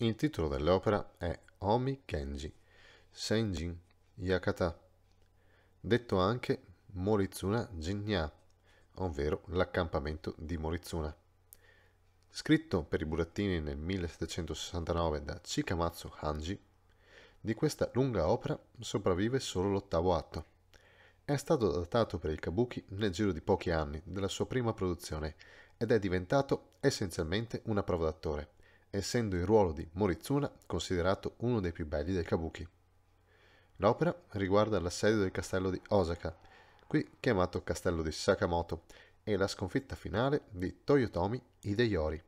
Il titolo dell'opera è Omi Kenji Senjin Yakata, detto anche Morizuna Jinya, ovvero l'accampamento di Morizuna. Scritto per i burattini nel 1769 da Chikamatsu Hanji, di questa lunga opera sopravvive solo l'ottavo atto. È stato adattato per il kabuki nel giro di pochi anni dalla sua prima produzione ed è diventato essenzialmente una prova d'attore essendo il ruolo di Morizuna considerato uno dei più belli del Kabuki. L'opera riguarda l'assedio del castello di Osaka, qui chiamato castello di Sakamoto, e la sconfitta finale di Toyotomi Hideyori.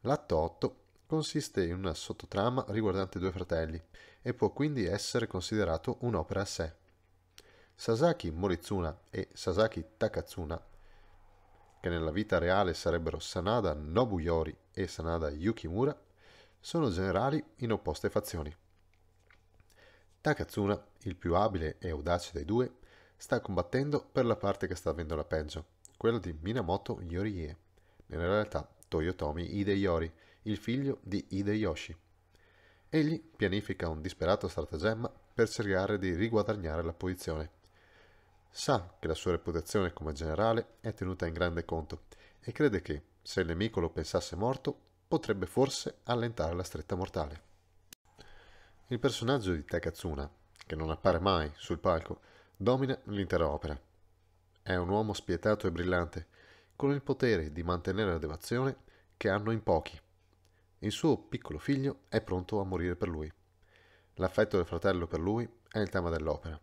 L'atto 8 consiste in una sottotrama riguardante due fratelli e può quindi essere considerato un'opera a sé. Sasaki Morizuna e Sasaki Takatsuna che nella vita reale sarebbero Sanada Nobuyori e Sanada Yukimura, sono generali in opposte fazioni. Takatsuna, il più abile e audace dei due, sta combattendo per la parte che sta avendo la peggio, quella di Minamoto Yorie, nella realtà Toyotomi Hideyori, il figlio di Hideyoshi. Egli pianifica un disperato stratagemma per cercare di riguadagnare la posizione Sa che la sua reputazione come generale è tenuta in grande conto e crede che, se il nemico lo pensasse morto, potrebbe forse allentare la stretta mortale. Il personaggio di Takatsuna, che non appare mai sul palco, domina l'intera opera. È un uomo spietato e brillante, con il potere di mantenere la devazione che hanno in pochi. Il suo piccolo figlio è pronto a morire per lui. L'affetto del fratello per lui è il tema dell'opera.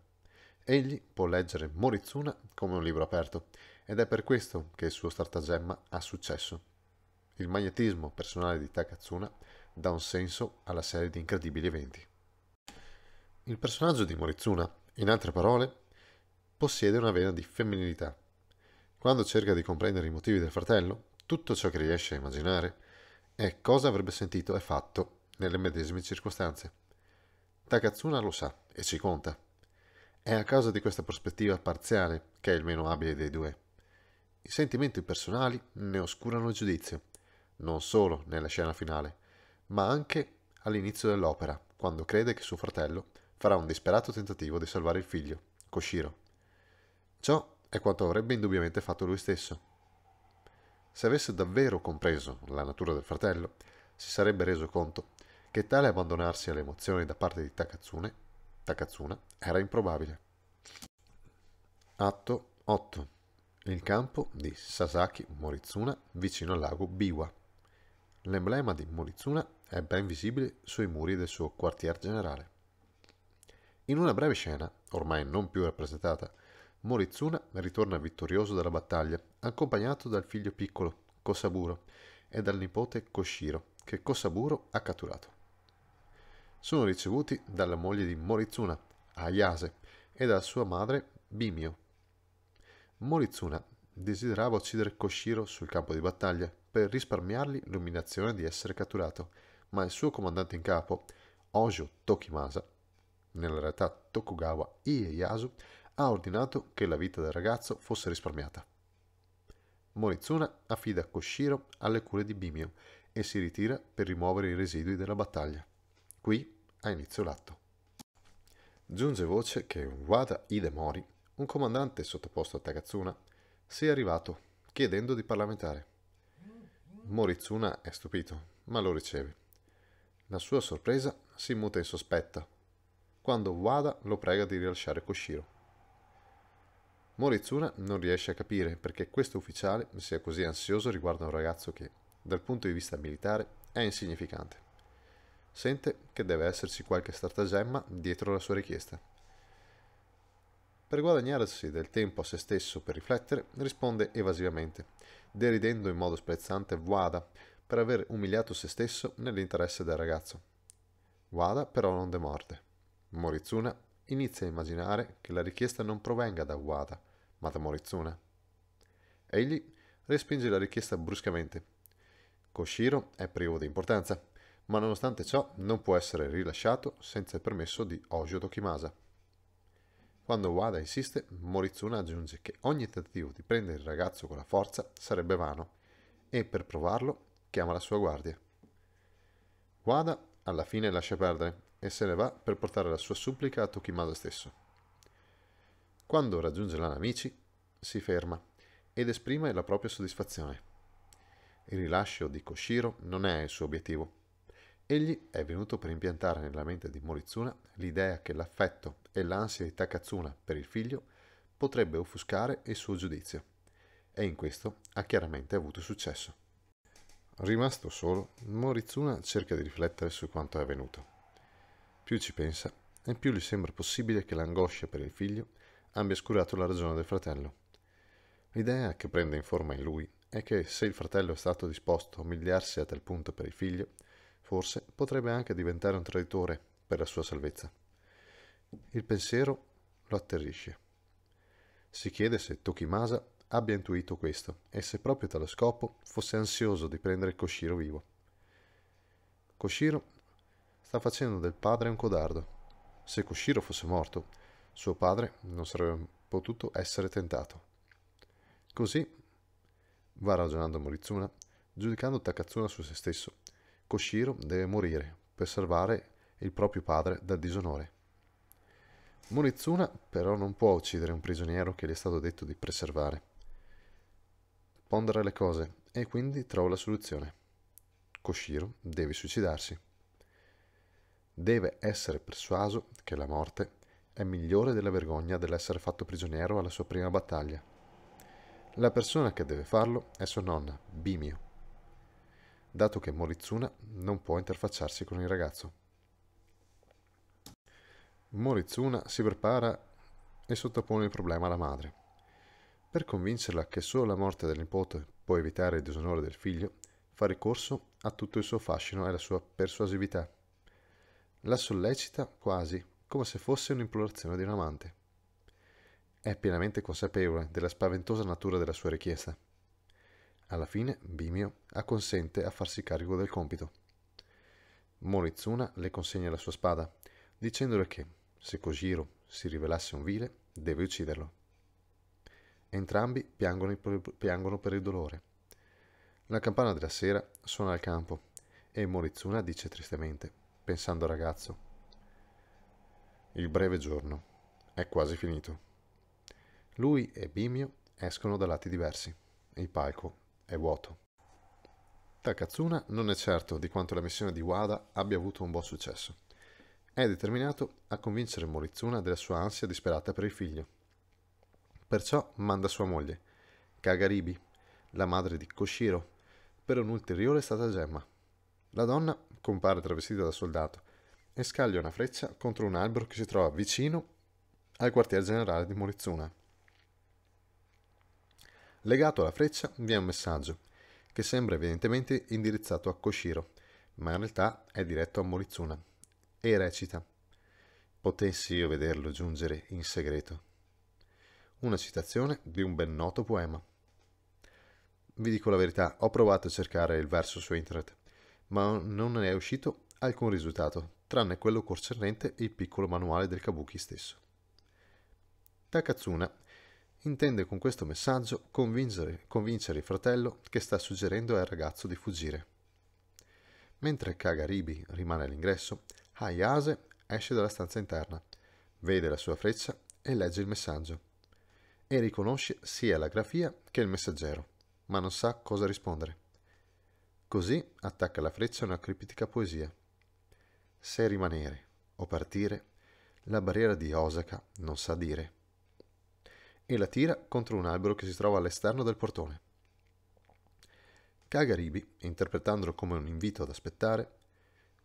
Egli può leggere Morizuna come un libro aperto ed è per questo che il suo stratagemma ha successo. Il magnetismo personale di Takatsuna dà un senso alla serie di incredibili eventi. Il personaggio di Morizuna, in altre parole, possiede una vena di femminilità. Quando cerca di comprendere i motivi del fratello, tutto ciò che riesce a immaginare è cosa avrebbe sentito e fatto nelle medesime circostanze. Takatsuna lo sa e ci conta è a causa di questa prospettiva parziale che è il meno abile dei due. I sentimenti personali ne oscurano il giudizio, non solo nella scena finale, ma anche all'inizio dell'opera, quando crede che suo fratello farà un disperato tentativo di salvare il figlio, Koshiro. Ciò è quanto avrebbe indubbiamente fatto lui stesso. Se avesse davvero compreso la natura del fratello, si sarebbe reso conto che tale abbandonarsi alle emozioni da parte di Takatsune Takatsuna era improbabile. Atto 8. Il campo di Sasaki Morizuna vicino al lago Biwa. L'emblema di Morizuna è ben visibile sui muri del suo quartier generale. In una breve scena, ormai non più rappresentata, Morizuna ritorna vittorioso dalla battaglia, accompagnato dal figlio piccolo, Kosaburo, e dal nipote Koshiro, che Kosaburo ha catturato sono ricevuti dalla moglie di Morizuna, Ayase, e da sua madre Bimio. Morizuna desiderava uccidere Koshiro sul campo di battaglia per risparmiargli l'umiliazione di essere catturato, ma il suo comandante in capo, Ojo Tokimasa, nella realtà Tokugawa Ieyasu, ha ordinato che la vita del ragazzo fosse risparmiata. Morizuna affida Koshiro alle cure di Bimio e si ritira per rimuovere i residui della battaglia. Qui ha inizio l'atto. Giunge voce che Wada Idemori, un comandante sottoposto a Tagatsuna, sia arrivato chiedendo di parlamentare. Moritsuna è stupito, ma lo riceve. La sua sorpresa si muta in sospetta quando Wada lo prega di rilasciare Koshiro. Moritsuna non riesce a capire perché questo ufficiale sia così ansioso riguardo a un ragazzo che, dal punto di vista militare, è insignificante. Sente che deve esserci qualche stratagemma dietro la sua richiesta. Per guadagnarsi del tempo a se stesso per riflettere, risponde evasivamente, deridendo in modo sprezzante Wada per aver umiliato se stesso nell'interesse del ragazzo. Wada però non demorde. Morizuna inizia a immaginare che la richiesta non provenga da Wada, ma da Morizuna. Egli respinge la richiesta bruscamente. Koshiro è privo di importanza ma nonostante ciò non può essere rilasciato senza il permesso di Ojo Tokimasa. Quando Wada insiste, Morizuna aggiunge che ogni tentativo di prendere il ragazzo con la forza sarebbe vano e per provarlo chiama la sua guardia. Wada alla fine lascia perdere e se ne va per portare la sua supplica a Tokimasa stesso. Quando raggiunge la Namichi, si ferma ed esprime la propria soddisfazione. Il rilascio di Koshiro non è il suo obiettivo, Egli è venuto per impiantare nella mente di Morizuna l'idea che l'affetto e l'ansia di Takatsuna per il figlio potrebbe offuscare il suo giudizio, e in questo ha chiaramente avuto successo. Rimasto solo, Morizuna cerca di riflettere su quanto è avvenuto. Più ci pensa, e più gli sembra possibile che l'angoscia per il figlio abbia scurato la ragione del fratello. L'idea che prende in forma in lui è che se il fratello è stato disposto a umiliarsi a tal punto per il figlio, Forse potrebbe anche diventare un traditore per la sua salvezza. Il pensiero lo atterrisce. Si chiede se Tokimasa abbia intuito questo e se proprio tale scopo fosse ansioso di prendere Koshiro vivo. Koshiro sta facendo del padre un codardo. Se Koshiro fosse morto, suo padre non sarebbe potuto essere tentato. Così va ragionando Morizuna, giudicando Takatsuna su se stesso Koshiro deve morire per salvare il proprio padre dal disonore. Monizuna però non può uccidere un prigioniero che gli è stato detto di preservare. Pondera le cose e quindi trova la soluzione. Koshiro deve suicidarsi. Deve essere persuaso che la morte è migliore della vergogna dell'essere fatto prigioniero alla sua prima battaglia. La persona che deve farlo è sua nonna, Bimio dato che Morizuna non può interfacciarsi con il ragazzo. Morizuna si prepara e sottopone il problema alla madre. Per convincerla che solo la morte del nipote può evitare il disonore del figlio, fa ricorso a tutto il suo fascino e la sua persuasività. La sollecita quasi come se fosse un'implorazione di un amante. È pienamente consapevole della spaventosa natura della sua richiesta alla fine Bimio acconsente a farsi carico del compito. Morizuna le consegna la sua spada, dicendole che, se Kojiro si rivelasse un vile, deve ucciderlo. Entrambi piangono, piangono per il dolore. La campana della sera suona al campo e Morizuna dice tristemente, pensando al ragazzo. Il breve giorno è quasi finito. Lui e Bimio escono da lati diversi. Il palco è vuoto. Takatsuna non è certo di quanto la missione di Wada abbia avuto un buon successo. È determinato a convincere Morizuna della sua ansia disperata per il figlio. Perciò manda sua moglie, Kagaribi, la madre di Koshiro, per un'ulteriore stratagemma. La donna compare travestita da soldato e scaglia una freccia contro un albero che si trova vicino al quartier generale di Morizuna. Legato alla freccia vi è un messaggio, che sembra evidentemente indirizzato a Koshiro, ma in realtà è diretto a Morizuna, e recita Potessi io vederlo giungere in segreto. Una citazione di un ben noto poema. Vi dico la verità, ho provato a cercare il verso su internet, ma non ne è uscito alcun risultato, tranne quello concernente il piccolo manuale del Kabuki stesso. Takatsuna Intende con questo messaggio convincere, convincere il fratello che sta suggerendo al ragazzo di fuggire. Mentre Kagaribi rimane all'ingresso, Hayase esce dalla stanza interna, vede la sua freccia e legge il messaggio. E riconosce sia la grafia che il messaggero, ma non sa cosa rispondere. Così attacca la freccia una criptica poesia. Se rimanere o partire, la barriera di Osaka non sa dire e la tira contro un albero che si trova all'esterno del portone. Kagaribi, interpretandolo come un invito ad aspettare,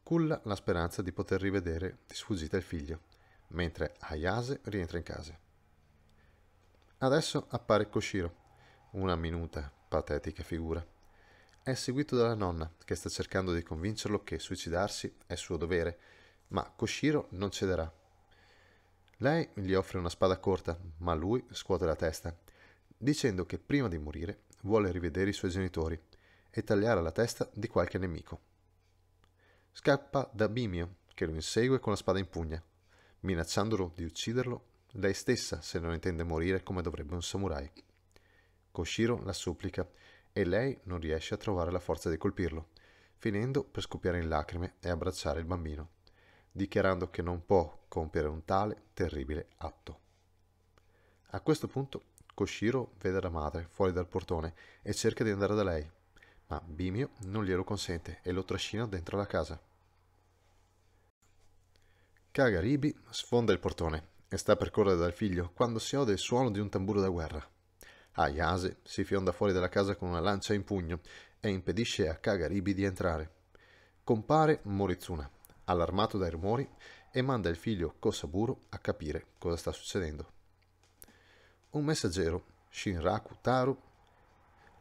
culla la speranza di poter rivedere di sfuggita il figlio, mentre Ayase rientra in casa. Adesso appare Koshiro, una minuta, patetica figura. È seguito dalla nonna, che sta cercando di convincerlo che suicidarsi è suo dovere, ma Koshiro non cederà lei gli offre una spada corta, ma lui scuote la testa, dicendo che prima di morire vuole rivedere i suoi genitori e tagliare la testa di qualche nemico. Scappa da Bimio, che lo insegue con la spada in pugna, minacciandolo di ucciderlo lei stessa se non intende morire come dovrebbe un samurai. Koshiro la supplica e lei non riesce a trovare la forza di colpirlo, finendo per scoppiare in lacrime e abbracciare il bambino dichiarando che non può compiere un tale terribile atto. A questo punto Koshiro vede la madre fuori dal portone e cerca di andare da lei, ma Bimio non glielo consente e lo trascina dentro la casa. Kagaribi sfonda il portone e sta per correre dal figlio quando si ode il suono di un tamburo da guerra. Ayase si fionda fuori dalla casa con una lancia in pugno e impedisce a Kagaribi di entrare. Compare Morizuna, allarmato dai rumori, e manda il figlio Kosaburo a capire cosa sta succedendo. Un messaggero, Shinraku Taru,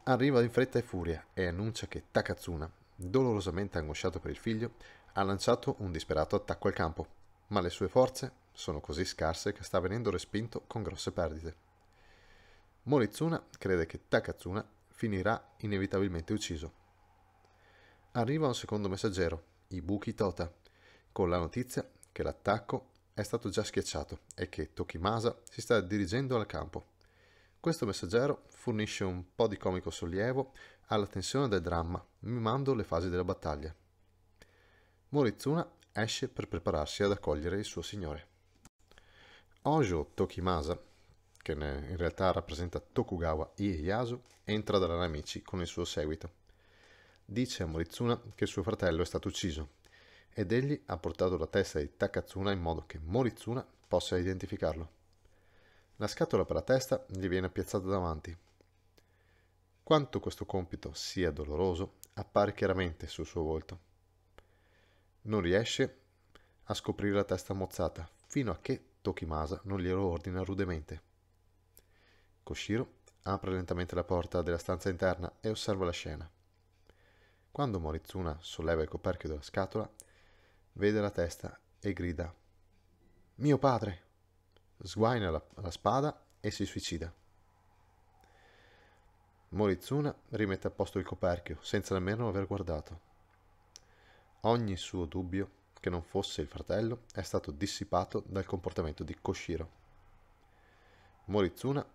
arriva in fretta e furia e annuncia che Takatsuna, dolorosamente angosciato per il figlio, ha lanciato un disperato attacco al campo, ma le sue forze sono così scarse che sta venendo respinto con grosse perdite. Moritsuna crede che Takatsuna finirà inevitabilmente ucciso. Arriva un secondo messaggero, Ibuki Tota, con la notizia che l'attacco è stato già schiacciato e che Tokimasa si sta dirigendo al campo. Questo messaggero fornisce un po' di comico sollievo alla tensione del dramma, mimando le fasi della battaglia. Morizuna esce per prepararsi ad accogliere il suo signore. Ojo Tokimasa, che in realtà rappresenta Tokugawa Ieyasu, entra dalla Namichi con il suo seguito. Dice a Morizuna che suo fratello è stato ucciso ed egli ha portato la testa di Takatsuna in modo che Morizuna possa identificarlo. La scatola per la testa gli viene piazzata davanti. Quanto questo compito sia doloroso appare chiaramente sul suo volto. Non riesce a scoprire la testa mozzata fino a che Tokimasa non glielo ordina rudemente. Koshiro apre lentamente la porta della stanza interna e osserva la scena. Quando Morizuna solleva il coperchio della scatola, vede la testa e grida Mio padre! Sguaina la, la spada e si suicida. Morizuna rimette a posto il coperchio senza nemmeno aver guardato. Ogni suo dubbio che non fosse il fratello è stato dissipato dal comportamento di Koshiro. Morizuna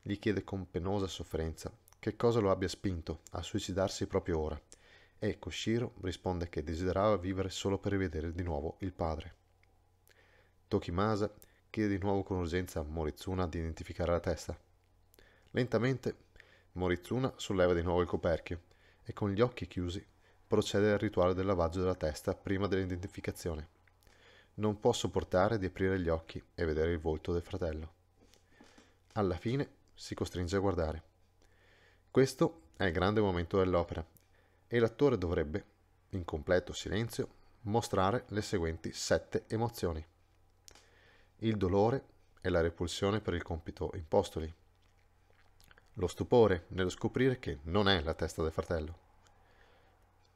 gli chiede con penosa sofferenza che cosa lo abbia spinto a suicidarsi proprio ora e Koshiro risponde che desiderava vivere solo per rivedere di nuovo il padre. Tokimasa chiede di nuovo con urgenza a Morizuna di identificare la testa. Lentamente Morizuna solleva di nuovo il coperchio e con gli occhi chiusi procede al rituale del lavaggio della testa prima dell'identificazione. Non può sopportare di aprire gli occhi e vedere il volto del fratello. Alla fine si costringe a guardare. Questo è il grande momento dell'opera e l'attore dovrebbe, in completo silenzio, mostrare le seguenti sette emozioni. Il dolore e la repulsione per il compito impostoli. Lo stupore nello scoprire che non è la testa del fratello.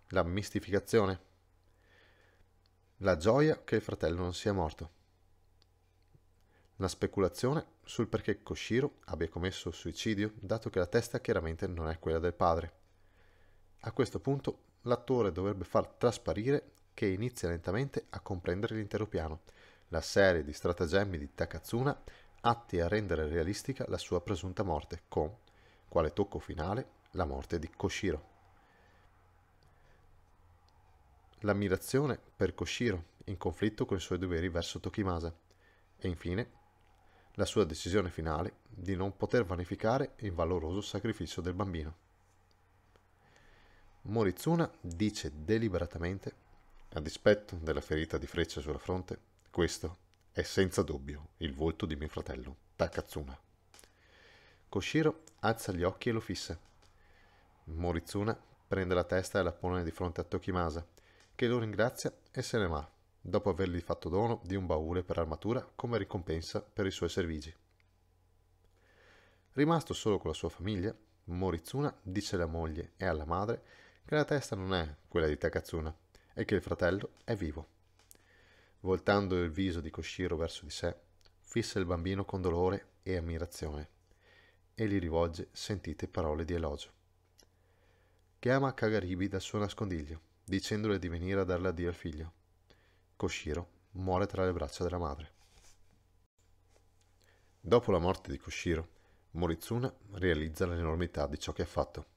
La mistificazione. La gioia che il fratello non sia morto. La speculazione sul perché Koshiro abbia commesso suicidio, dato che la testa chiaramente non è quella del padre. A questo punto l'attore dovrebbe far trasparire che inizia lentamente a comprendere l'intero piano, la serie di stratagemmi di Takatsuna atti a rendere realistica la sua presunta morte con, quale tocco finale, la morte di Koshiro. L'ammirazione per Koshiro in conflitto con i suoi doveri verso Tokimasa e infine la sua decisione finale di non poter vanificare il valoroso sacrificio del bambino. Morizuna dice deliberatamente, a dispetto della ferita di freccia sulla fronte, questo è senza dubbio il volto di mio fratello, Takatsuna. Koshiro alza gli occhi e lo fissa. Morizuna prende la testa e la pone di fronte a Tokimasa, che lo ringrazia e se ne va, dopo avergli fatto dono di un baule per armatura come ricompensa per i suoi servigi. Rimasto solo con la sua famiglia, Morizuna dice alla moglie e alla madre che la testa non è quella di Takatsuna e che il fratello è vivo. Voltando il viso di Koshiro verso di sé, fissa il bambino con dolore e ammirazione e gli rivolge sentite parole di elogio. Chiama Kagaribi dal suo nascondiglio, dicendole di venire a darle addio al figlio. Koshiro muore tra le braccia della madre. Dopo la morte di Koshiro, Morizuna realizza l'enormità di ciò che ha fatto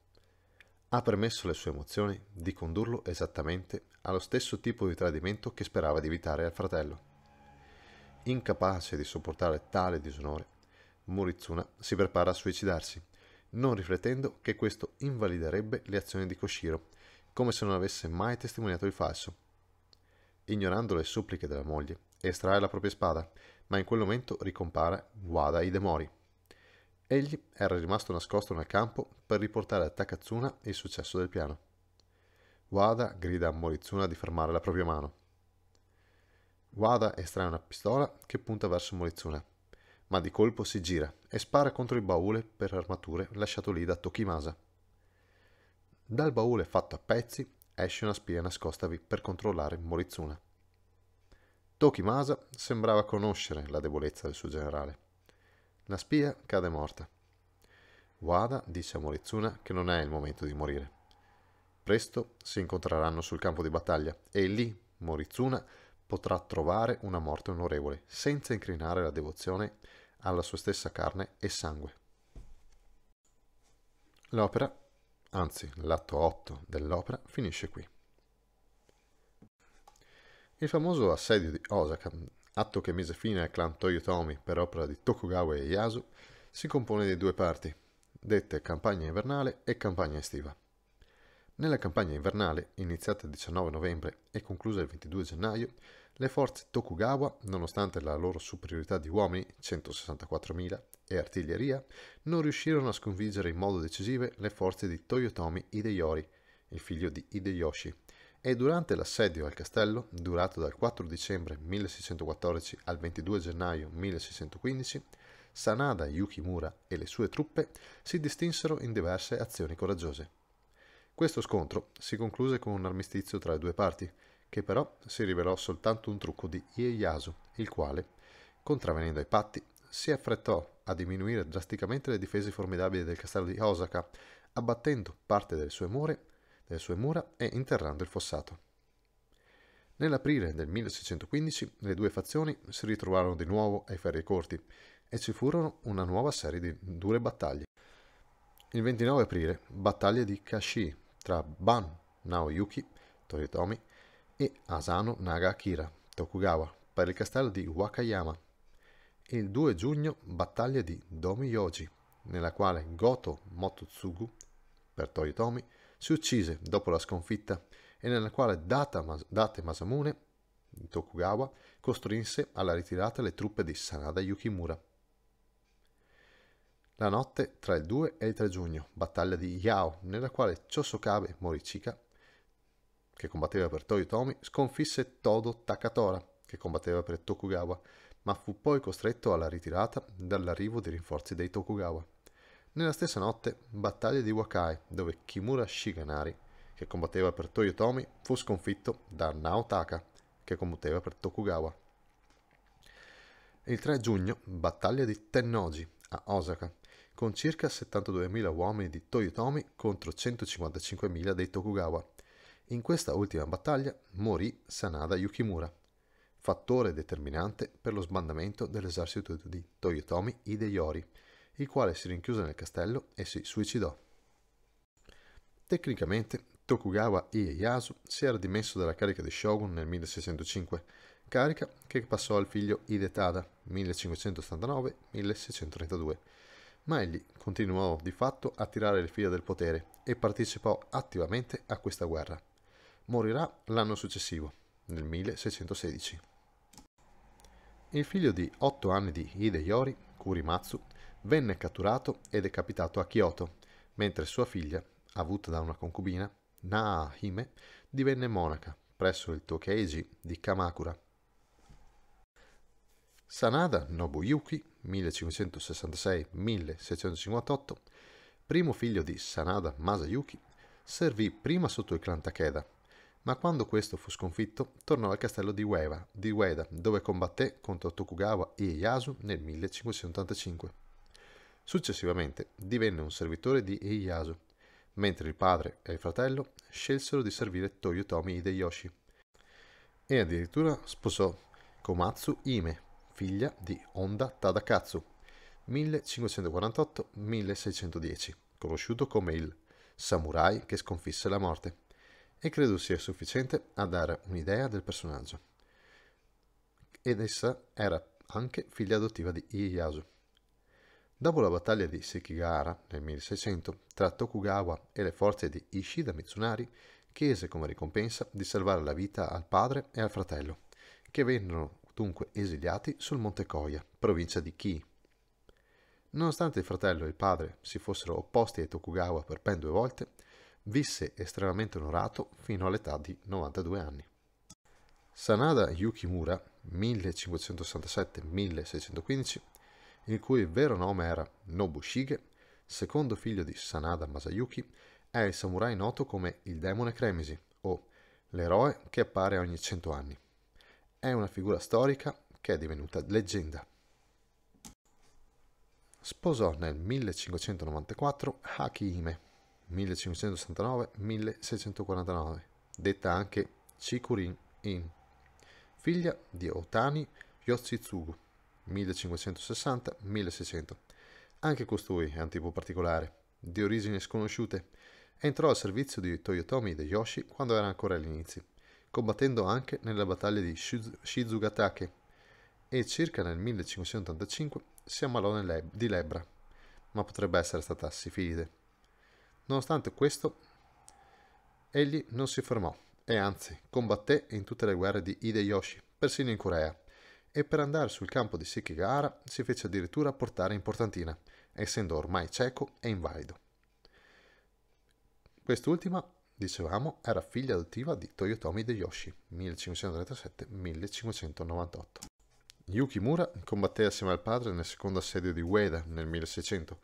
ha permesso alle sue emozioni di condurlo esattamente allo stesso tipo di tradimento che sperava di evitare al fratello. Incapace di sopportare tale disonore, Muritsuna si prepara a suicidarsi, non riflettendo che questo invaliderebbe le azioni di Koshiro, come se non avesse mai testimoniato il falso. Ignorando le suppliche della moglie, estrae la propria spada, ma in quel momento ricompare Wada Demori, Egli era rimasto nascosto nel campo per riportare a Takatsuna il successo del piano. Wada grida a Morizuna di fermare la propria mano. Wada estrae una pistola che punta verso Morizuna, ma di colpo si gira e spara contro il baule per armature lasciato lì da Tokimasa. Dal baule fatto a pezzi esce una spia nascostavi per controllare Morizuna. Tokimasa sembrava conoscere la debolezza del suo generale la spia cade morta. Wada dice a Morizuna che non è il momento di morire. Presto si incontreranno sul campo di battaglia e lì Morizuna potrà trovare una morte onorevole, senza incrinare la devozione alla sua stessa carne e sangue. L'opera, anzi l'atto 8 dell'opera, finisce qui. Il famoso assedio di Osaka atto che mise fine al clan Toyotomi per opera di Tokugawa e Ieyasu, si compone di due parti, dette campagna invernale e campagna estiva. Nella campagna invernale, iniziata il 19 novembre e conclusa il 22 gennaio, le forze Tokugawa, nonostante la loro superiorità di uomini, 164.000, e artiglieria, non riuscirono a sconfiggere in modo decisivo le forze di Toyotomi Hideyori, il figlio di Hideyoshi, e durante l'assedio al castello, durato dal 4 dicembre 1614 al 22 gennaio 1615, Sanada Yukimura e le sue truppe si distinsero in diverse azioni coraggiose. Questo scontro si concluse con un armistizio tra le due parti, che però si rivelò soltanto un trucco di Ieyasu, il quale, contravenendo ai patti, si affrettò a diminuire drasticamente le difese formidabili del castello di Osaka, abbattendo parte delle sue mura le sue mura e interrando il fossato. Nell'aprile del 1615 le due fazioni si ritrovarono di nuovo ai ferri corti e ci furono una nuova serie di dure battaglie. Il 29 aprile, battaglia di Kashi tra Ban Naoyuki Toyotomi e Asano Nagakira Tokugawa per il castello di Wakayama. Il 2 giugno, battaglia di Domi Yoji, nella quale Goto Mototsugu per Toyotomi si uccise dopo la sconfitta e nella quale Date Masamune Tokugawa costrinse alla ritirata le truppe di Sanada Yukimura. La notte tra il 2 e il 3 giugno, battaglia di Yao, nella quale Chosokabe Morichika, che combatteva per Toyotomi, sconfisse Todo Takatora, che combatteva per Tokugawa, ma fu poi costretto alla ritirata dall'arrivo dei rinforzi dei Tokugawa. Nella stessa notte, battaglia di Wakai, dove Kimura Shiganari, che combatteva per Toyotomi, fu sconfitto da Naotaka, che combatteva per Tokugawa. Il 3 giugno, battaglia di Tennoji a Osaka, con circa 72.000 uomini di Toyotomi contro 155.000 dei Tokugawa. In questa ultima battaglia morì Sanada Yukimura, fattore determinante per lo sbandamento dell'esercito di Toyotomi Hideyori, il quale si rinchiuse nel castello e si suicidò. Tecnicamente, Tokugawa Ieyasu si era dimesso dalla carica di shogun nel 1605, carica che passò al figlio Hidetada 1589-1632, ma egli continuò di fatto a tirare le fila del potere e partecipò attivamente a questa guerra. Morirà l'anno successivo, nel 1616. Il figlio di otto anni di Hideyori, Kurimatsu, venne catturato e decapitato a Kyoto, mentre sua figlia, avuta da una concubina, Naahime, divenne monaca presso il Tokeiji di Kamakura. Sanada Nobuyuki, 1566-1658, primo figlio di Sanada Masayuki, servì prima sotto il clan Takeda, ma quando questo fu sconfitto tornò al castello di Ueda, di Ueda dove combatté contro Tokugawa Ieyasu nel 1585. Successivamente divenne un servitore di Ieyasu, mentre il padre e il fratello scelsero di servire Toyotomi Hideyoshi e addirittura sposò Komatsu Ime, figlia di Honda Tadakatsu, 1548-1610, conosciuto come il samurai che sconfisse la morte, e credo sia sufficiente a dare un'idea del personaggio. Ed essa era anche figlia adottiva di Ieyasu. Dopo la battaglia di Sekigahara nel 1600, tra Tokugawa e le forze di Ishida Mitsunari, chiese come ricompensa di salvare la vita al padre e al fratello, che vennero dunque esiliati sul Monte Koya, provincia di Kii. Nonostante il fratello e il padre si fossero opposti ai Tokugawa per ben due volte, visse estremamente onorato fino all'età di 92 anni. Sanada Yukimura, 1567-1615, il cui vero nome era Nobushige, secondo figlio di Sanada Masayuki, è il samurai noto come il demone Cremisi, o l'eroe che appare ogni cento anni. È una figura storica che è divenuta leggenda. Sposò nel 1594 Hakihime, 1569-1649, detta anche Chikurin In, figlia di Otani Yoshitsugu, 1560-1600. Anche costui è un tipo particolare, di origini sconosciute, entrò al servizio di Toyotomi Hideyoshi quando era ancora agli inizi, combattendo anche nella battaglia di Shizugatake e circa nel 1585 si ammalò leb- di lebbra, ma potrebbe essere stata sifilide. Nonostante questo, egli non si fermò e anzi combatté in tutte le guerre di Hideyoshi, persino in Corea, e per andare sul campo di Sekigahara si fece addirittura portare in portantina, essendo ormai cieco e invalido. Quest'ultima, dicevamo, era figlia adottiva di Toyotomi Deyoshi, 1537-1598. Yukimura combatté assieme al padre nel secondo assedio di Ueda nel 1600,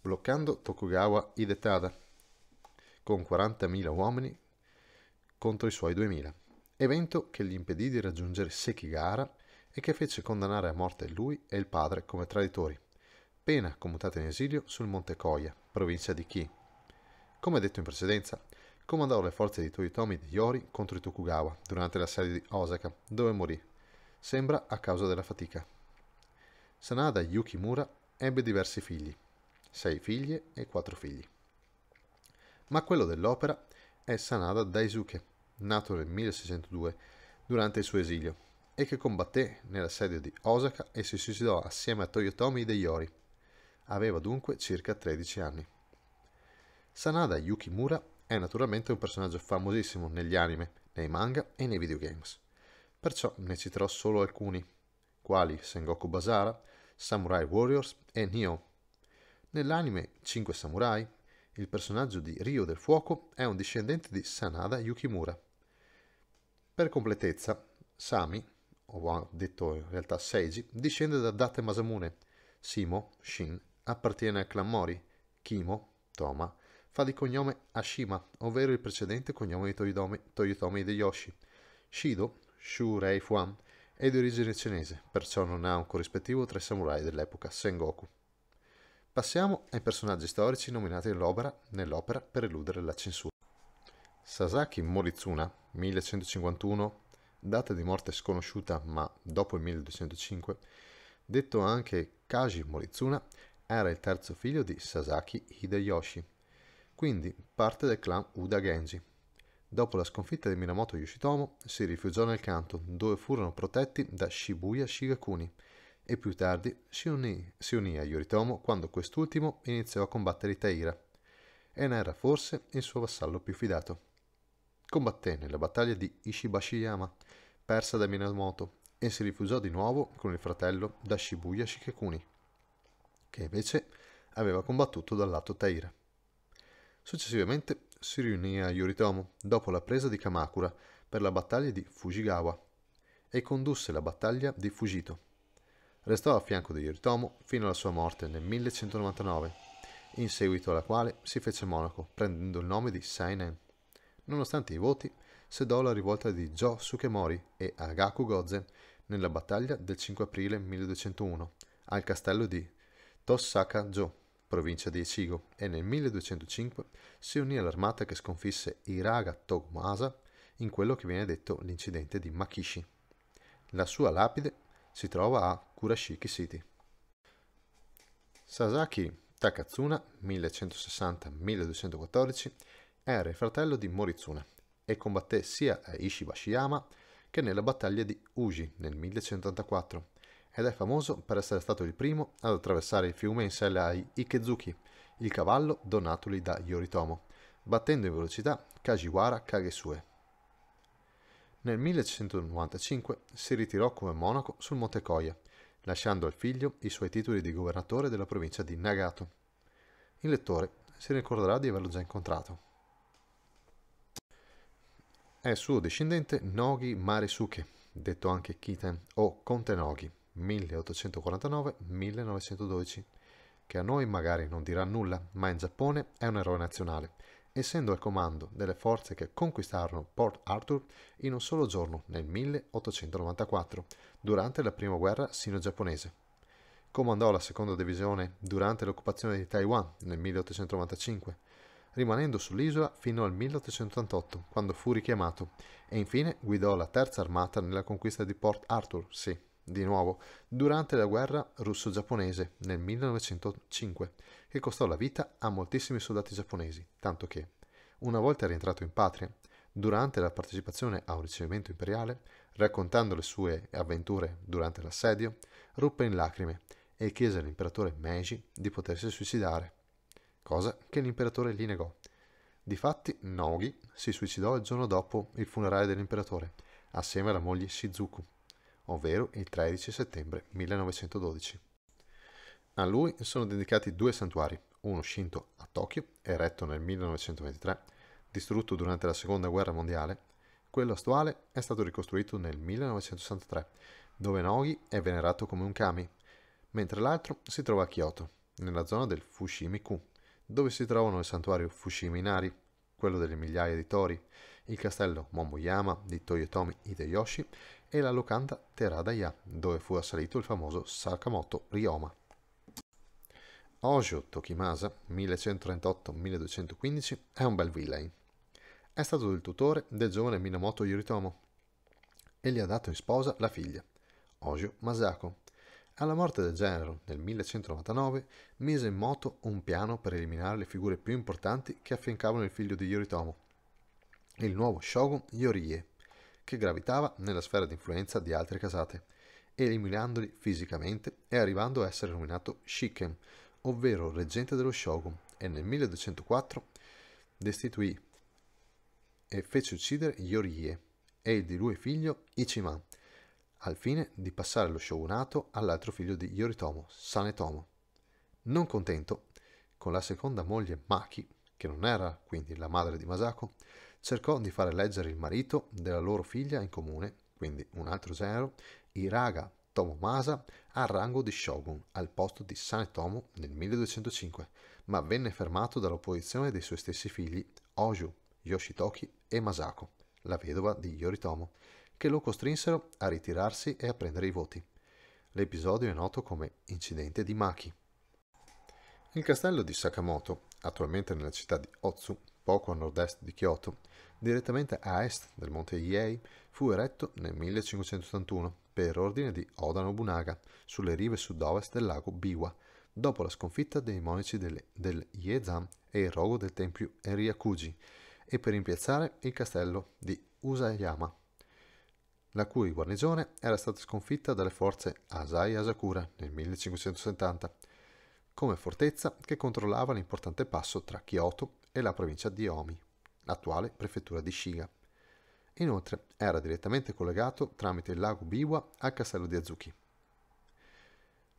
bloccando Tokugawa Hidetada con 40.000 uomini contro i suoi 2.000, evento che gli impedì di raggiungere Sekigahara e che fece condannare a morte lui e il padre come traditori, pena commutata in esilio sul Monte Coia, provincia di Chi. Come detto in precedenza, comandò le forze di Toyotomi di Yori contro i Tokugawa durante la serie di Osaka, dove morì, sembra a causa della fatica. Sanada Yukimura ebbe diversi figli, sei figlie e quattro figli. Ma quello dell'opera è Sanada Daisuke, nato nel 1602 durante il suo esilio e che combatté nell'assedio di Osaka e si suicidò assieme a Toyotomi Hideyori. Aveva dunque circa 13 anni. Sanada Yukimura è naturalmente un personaggio famosissimo negli anime, nei manga e nei videogames. Perciò ne citerò solo alcuni, quali Sengoku Basara, Samurai Warriors e Nioh. Nell'anime 5 Samurai, il personaggio di Rio del Fuoco è un discendente di Sanada Yukimura. Per completezza, Sami o detto in realtà Seiji, discende da Date Masamune. Simo, Shin, appartiene al clan Mori. Kimo, Toma, fa di cognome Ashima, ovvero il precedente cognome di Toyotomi, Toyotomi Hideyoshi. Shido, Shu Rei Fuan, è di origine cinese, perciò non ha un corrispettivo tra i samurai dell'epoca Sengoku. Passiamo ai personaggi storici nominati nell'opera, nell'opera per eludere la censura. Sasaki Moritsuna, 1151 data di morte sconosciuta ma dopo il 1205, detto anche Kaji Morizuna, era il terzo figlio di Sasaki Hideyoshi, quindi parte del clan Uda Genji. Dopo la sconfitta di Minamoto Yoshitomo, si rifugiò nel canto, dove furono protetti da Shibuya Shigakuni, e più tardi si unì, si unì a Yoritomo quando quest'ultimo iniziò a combattere i Taira, e ne era forse il suo vassallo più fidato. Combatté nella battaglia di Ishibashiyama, persa da Minamoto, e si rifugiò di nuovo con il fratello da Shibuya Shikekuni, che invece aveva combattuto dal lato Taira. Successivamente si riunì a Yoritomo dopo la presa di Kamakura per la battaglia di Fujigawa e condusse la battaglia di Fujito. Restò a fianco di Yoritomo fino alla sua morte nel 1199, in seguito alla quale si fece monaco prendendo il nome di Sainen. Nonostante i voti, sedò la rivolta di Joe Sukemori e Agaku Gozen nella battaglia del 5 aprile 1201 al castello di Tossaka-jo, provincia di Echigo, e nel 1205 si unì all'armata che sconfisse Iraga Togmasa in quello che viene detto l'incidente di Makishi. La sua lapide si trova a Kurashiki City. Sasaki Takatsuna 1160-1214 era il fratello di Moritsune e combatté sia a Ishibashiyama che nella battaglia di Uji nel 1184 ed è famoso per essere stato il primo ad attraversare il fiume in sella ai Ikezuki, il cavallo donatoli da Yoritomo, battendo in velocità Kajiwara Kagesue. Nel 1195 si ritirò come monaco sul Monte Koya, lasciando al figlio i suoi titoli di governatore della provincia di Nagato. Il lettore si ricorderà di averlo già incontrato è suo discendente Nogi Marisuke, detto anche Kiten o Conte Nogi, 1849-1912, che a noi magari non dirà nulla, ma in Giappone è un eroe nazionale, essendo al comando delle forze che conquistarono Port Arthur in un solo giorno nel 1894, durante la prima guerra sino-giapponese. Comandò la seconda divisione durante l'occupazione di Taiwan nel 1895 rimanendo sull'isola fino al 1888, quando fu richiamato, e infine guidò la terza armata nella conquista di Port Arthur, sì, di nuovo, durante la guerra russo-giapponese nel 1905, che costò la vita a moltissimi soldati giapponesi, tanto che, una volta rientrato in patria, durante la partecipazione a un ricevimento imperiale, raccontando le sue avventure durante l'assedio, ruppe in lacrime e chiese all'imperatore Meiji di potersi suicidare cosa che l'imperatore gli negò. Difatti, Nogi si suicidò il giorno dopo il funerale dell'imperatore, assieme alla moglie Shizuku, ovvero il 13 settembre 1912. A lui sono dedicati due santuari, uno Shinto a Tokyo, eretto nel 1923, distrutto durante la Seconda Guerra Mondiale, quello astuale è stato ricostruito nel 1963, dove Nogi è venerato come un kami, mentre l'altro si trova a Kyoto, nella zona del Fushimi-ku, dove si trovano il santuario Fushimi Inari, quello delle migliaia di tori, il castello Momoyama di Toyotomi Hideyoshi e la locanda Teradaya, dove fu assalito il famoso Sakamoto Ryoma. Ojo Tokimasa 1138-1215 è un bel villain. È stato il tutore del giovane Minamoto Yoritomo e gli ha dato in sposa la figlia, Ojo Masako. Alla morte del genero, nel 1199, mise in moto un piano per eliminare le figure più importanti che affiancavano il figlio di Yoritomo, il nuovo shogun Yorie, che gravitava nella sfera di influenza di altre casate, eliminandoli fisicamente e arrivando a essere nominato Shiken, ovvero reggente dello shogun, e nel 1204 destituì e fece uccidere Yorie e il di lui figlio Ichiman al fine di passare lo shogunato all'altro figlio di Yoritomo, Sanetomo. Non contento, con la seconda moglie Maki, che non era quindi la madre di Masako, cercò di fare leggere il marito della loro figlia in comune, quindi un altro genero, Iraga Tomomasa, al rango di shogun al posto di Sanetomo nel 1205, ma venne fermato dall'opposizione dei suoi stessi figli Oju, Yoshitoki e Masako, la vedova di Yoritomo, che lo costrinsero a ritirarsi e a prendere i voti. L'episodio è noto come incidente di Maki. Il castello di Sakamoto, attualmente nella città di Otsu, poco a nord-est di Kyoto, direttamente a est del monte Iei, fu eretto nel 1581 per ordine di Oda Nobunaga sulle rive sud-ovest del lago Biwa, dopo la sconfitta dei monaci del, del Iezan e il rogo del tempio Eriakuji, e per rimpiazzare il castello di Usayama la cui guarnigione era stata sconfitta dalle forze Asai Asakura nel 1570, come fortezza che controllava l'importante passo tra Kyoto e la provincia di Omi, l'attuale prefettura di Shiga. Inoltre era direttamente collegato tramite il lago Biwa al castello di Azuki.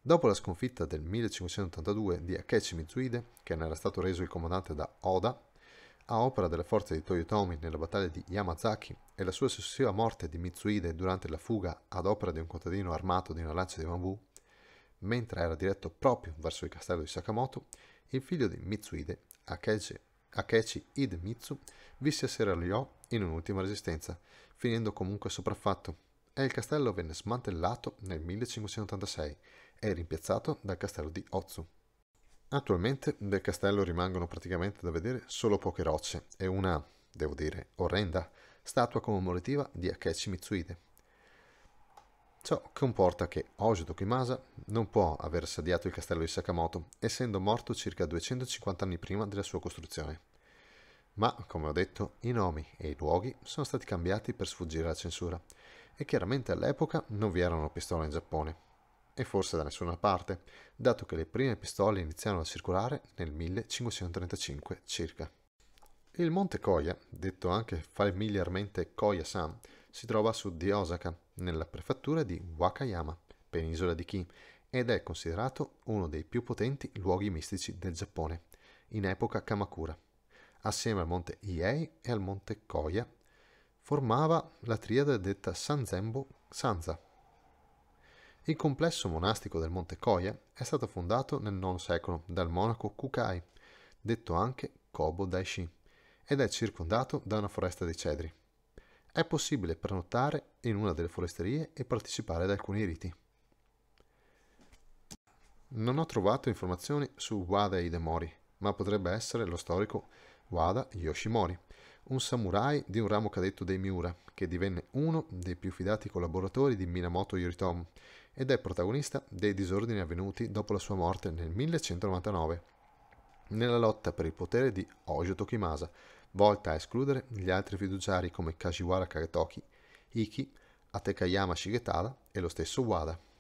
Dopo la sconfitta del 1582 di Akechi Mitsuhide, che ne era stato reso il comandante da Oda, a opera delle forze di Toyotomi nella battaglia di Yamazaki e la sua successiva morte di Mitsuhide durante la fuga ad opera di un contadino armato di una lancia di bambù, mentre era diretto proprio verso il castello di Sakamoto, il figlio di Mitsuhide, Akechi, Akechi Idemitsu, visse a Sierra in un'ultima resistenza, finendo comunque sopraffatto, e il castello venne smantellato nel 1586 e rimpiazzato dal castello di Otsu. Attualmente del castello rimangono praticamente da vedere solo poche rocce e una, devo dire, orrenda statua commemorativa di Akechi Mitsuhide. Ciò comporta che Ojo Tokimasa non può aver assediato il castello di Sakamoto, essendo morto circa 250 anni prima della sua costruzione. Ma, come ho detto, i nomi e i luoghi sono stati cambiati per sfuggire alla censura, e chiaramente all'epoca non vi erano pistole in Giappone, e forse da nessuna parte, dato che le prime pistole iniziarono a circolare nel 1535 circa. Il monte Koya, detto anche familiarmente Koya san si trova a sud di Osaka, nella prefettura di Wakayama, penisola di Ki, ed è considerato uno dei più potenti luoghi mistici del Giappone, in epoca Kamakura. Assieme al monte Iei e al monte Koya, formava la triade detta Sanzembo Sanza, il complesso monastico del Monte Coia è stato fondato nel IX secolo dal monaco Kukai, detto anche Kobo Daishi, ed è circondato da una foresta di cedri. È possibile prenotare in una delle foresterie e partecipare ad alcuni riti. Non ho trovato informazioni su Wada Hidemori, ma potrebbe essere lo storico Wada Yoshimori, un samurai di un ramo cadetto dei Miura, che divenne uno dei più fidati collaboratori di Minamoto Yoritomo ed è protagonista dei disordini avvenuti dopo la sua morte nel 1199 nella lotta per il potere di Ojo Tokimasa, volta a escludere gli altri fiduciari come Kashiwara Kagetoki, Iki, Atekayama Shigetada e lo stesso Wada.